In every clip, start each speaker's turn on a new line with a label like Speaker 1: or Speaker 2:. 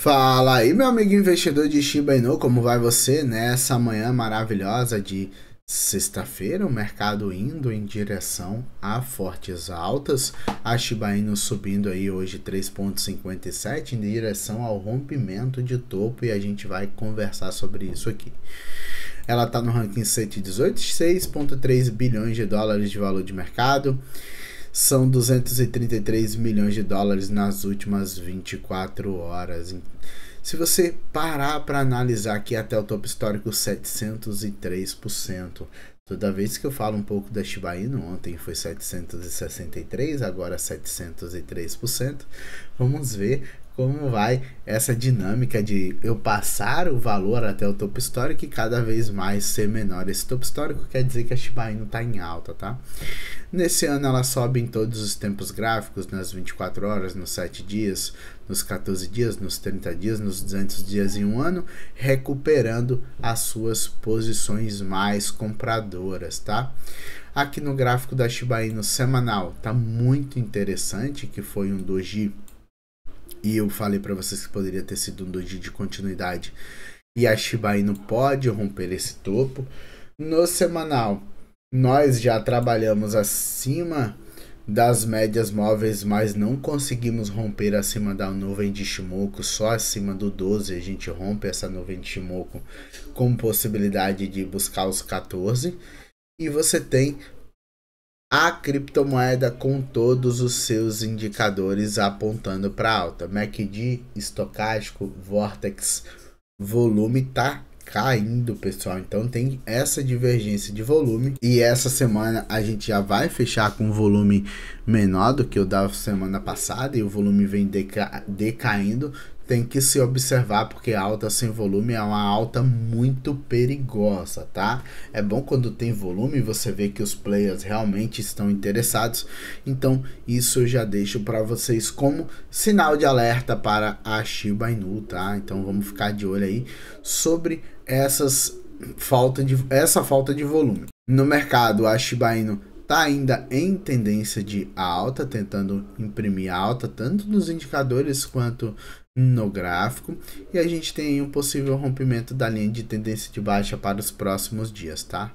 Speaker 1: Fala aí, meu amigo investidor de Shiba Inu, como vai você nessa manhã maravilhosa de Sexta-feira, o mercado indo em direção a fortes altas. A Shiba Inu subindo aí hoje 3,57 em direção ao rompimento de topo e a gente vai conversar sobre isso aqui. Ela está no ranking 118, 6,3 bilhões de dólares de valor de mercado são 233 milhões de dólares nas últimas 24 horas. Se você parar para analisar aqui até o topo histórico 703%, toda vez que eu falo um pouco da Shiba Inu, ontem foi 763, agora 703%. Vamos ver como vai essa dinâmica de eu passar o valor até o topo histórico e cada vez mais ser menor. Esse topo histórico quer dizer que a Shiba Inu está em alta, tá? Nesse ano ela sobe em todos os tempos gráficos, nas 24 horas, nos 7 dias, nos 14 dias, nos 30 dias, nos 200 dias em um ano, recuperando as suas posições mais compradoras, tá? Aqui no gráfico da Shiba Inu semanal, tá muito interessante que foi um doji e eu falei para vocês que poderia ter sido um doji de continuidade. E a Shiba Inu pode romper esse topo. No semanal, nós já trabalhamos acima das médias móveis, mas não conseguimos romper acima da nuvem de Shimoku, só acima do 12 a gente rompe essa nuvem de Shimoku com possibilidade de buscar os 14. E você tem a criptomoeda com todos os seus indicadores apontando para alta. MACD, estocástico, Vortex, volume tá caindo, pessoal. Então tem essa divergência de volume e essa semana a gente já vai fechar com volume menor do que o da semana passada e o volume vem deca decaindo tem que se observar, porque alta sem volume é uma alta muito perigosa, tá? É bom quando tem volume, você vê que os players realmente estão interessados. Então, isso eu já deixo para vocês como sinal de alerta para a Shiba Inu, tá? Então, vamos ficar de olho aí sobre essas falta de essa falta de volume. No mercado, a Shiba Inu está ainda em tendência de alta, tentando imprimir alta, tanto nos indicadores quanto no gráfico e a gente tem um possível rompimento da linha de tendência de baixa para os próximos dias, tá?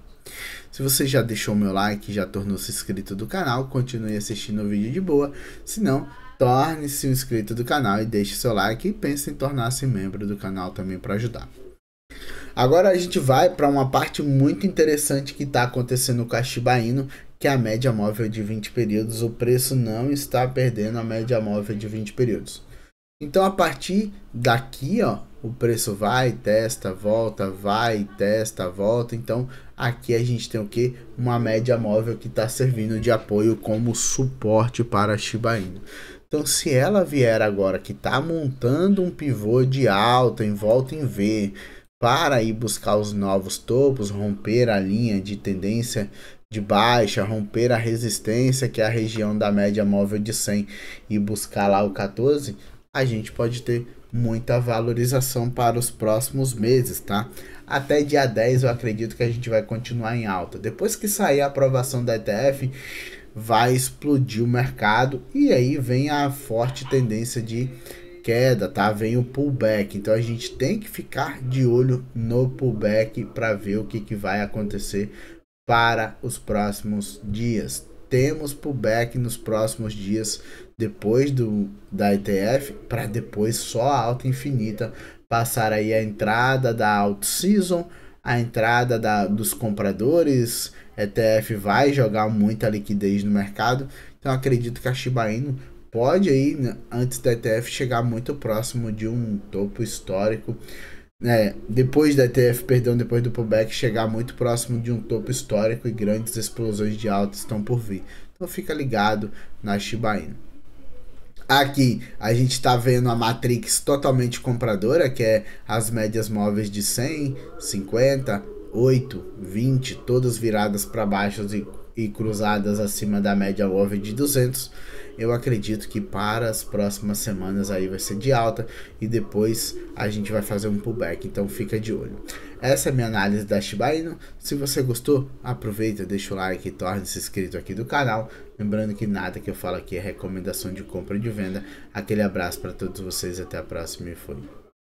Speaker 1: Se você já deixou meu like, já tornou-se inscrito do canal, continue assistindo o vídeo de boa, se não, torne-se um inscrito do canal e deixe seu like e pense em tornar-se membro do canal também para ajudar. Agora a gente vai para uma parte muito interessante que está acontecendo com a Shiba Inu, que é a média móvel de 20 períodos. O preço não está perdendo a média móvel de 20 períodos. Então a partir daqui, ó, o preço vai, testa, volta, vai, testa, volta. Então aqui a gente tem o que? Uma média móvel que está servindo de apoio como suporte para a Shiba Inu. Então se ela vier agora que está montando um pivô de alta em volta em V para ir buscar os novos topos, romper a linha de tendência de baixa, romper a resistência que é a região da média móvel de 100 e buscar lá o 14, a gente pode ter muita valorização para os próximos meses, tá? Até dia 10 eu acredito que a gente vai continuar em alta. Depois que sair a aprovação da ETF, vai explodir o mercado e aí vem a forte tendência de queda, tá? Vem o pullback. Então a gente tem que ficar de olho no pullback para ver o que, que vai acontecer para os próximos dias, temos pullback nos próximos dias depois do da ETF para depois só a alta infinita passar aí a entrada da out season, a entrada da, dos compradores, ETF vai jogar muita liquidez no mercado. Então acredito que a Shiba Inu pode aí né, antes da ETF chegar muito próximo de um topo histórico é, depois da ETF, perdão, depois do pullback, chegar muito próximo de um topo histórico e grandes explosões de alta estão por vir. Então fica ligado na Shiba Inu. Aqui a gente está vendo a matrix totalmente compradora, que é as médias móveis de 100, 50, 8, 20, todas viradas para baixo e, e, cruzadas acima da média móvel de 200 eu acredito que para as próximas semanas aí vai ser de alta e depois a gente vai fazer um pullback, então fica de olho. Essa é a minha análise da Shiba Inu. Se você gostou, aproveita, deixa o like e torne-se inscrito aqui do canal. Lembrando que nada que eu falo aqui é recomendação de compra e de venda. Aquele abraço para todos vocês, até a próxima e fui.